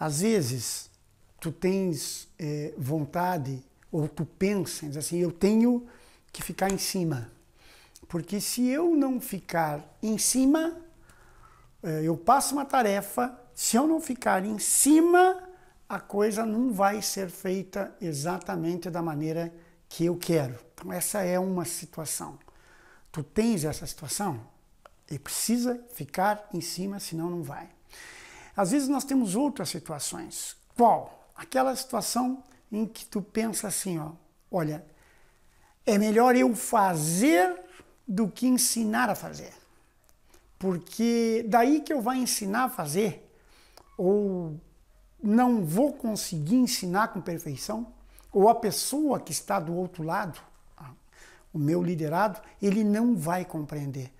Às vezes, tu tens é, vontade ou tu pensas assim, eu tenho que ficar em cima. Porque se eu não ficar em cima, eh, eu passo uma tarefa, se eu não ficar em cima, a coisa não vai ser feita exatamente da maneira que eu quero. Então essa é uma situação. Tu tens essa situação e precisa ficar em cima, senão não vai. Às vezes nós temos outras situações. Qual? Aquela situação em que tu pensa assim, ó, olha, é melhor eu fazer do que ensinar a fazer. Porque daí que eu vou ensinar a fazer ou não vou conseguir ensinar com perfeição, ou a pessoa que está do outro lado, o meu liderado, ele não vai compreender.